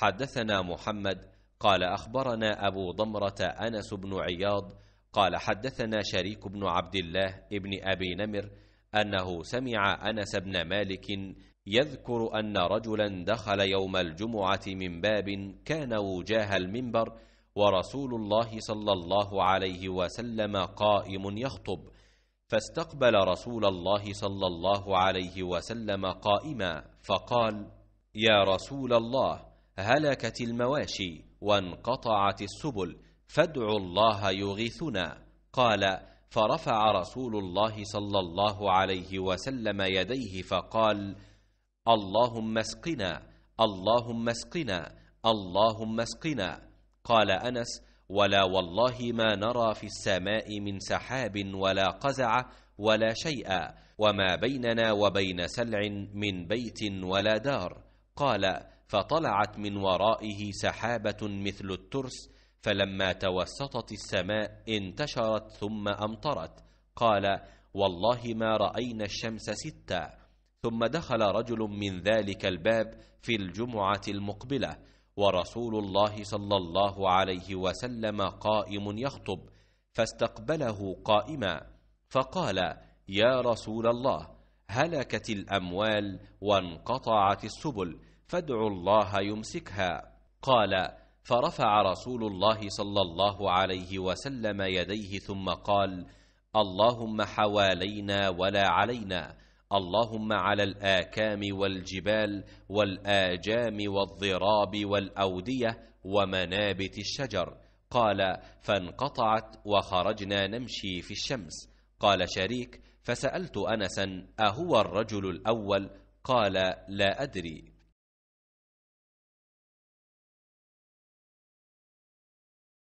حدثنا محمد قال أخبرنا أبو ضمرة أنس بن عياض قال حدثنا شريك بن عبد الله ابن أبي نمر أنه سمع أنس بن مالك يذكر أن رجلا دخل يوم الجمعة من باب كان وجاه المنبر ورسول الله صلى الله عليه وسلم قائم يخطب فاستقبل رسول الله صلى الله عليه وسلم قائما فقال يا رسول الله هلكت المواشي وانقطعت السبل فادعوا الله يغيثنا قال فرفع رسول الله صلى الله عليه وسلم يديه فقال اللهم اسقنا اللهم اسقنا اللهم اسقنا قال انس ولا والله ما نرى في السماء من سحاب ولا قزع ولا شيئا وما بيننا وبين سلع من بيت ولا دار قال فطلعت من ورائه سحابه مثل الترس فلما توسطت السماء انتشرت ثم امطرت قال والله ما راينا الشمس ستا ثم دخل رجل من ذلك الباب في الجمعه المقبله ورسول الله صلى الله عليه وسلم قائم يخطب فاستقبله قائما فقال يا رسول الله هلكت الاموال وانقطعت السبل فادعوا الله يمسكها قال فرفع رسول الله صلى الله عليه وسلم يديه ثم قال اللهم حوالينا ولا علينا اللهم على الاكام والجبال والاجام والضراب والاوديه ومنابت الشجر قال فانقطعت وخرجنا نمشي في الشمس قال شريك فسالت انسا اهو الرجل الاول قال لا ادري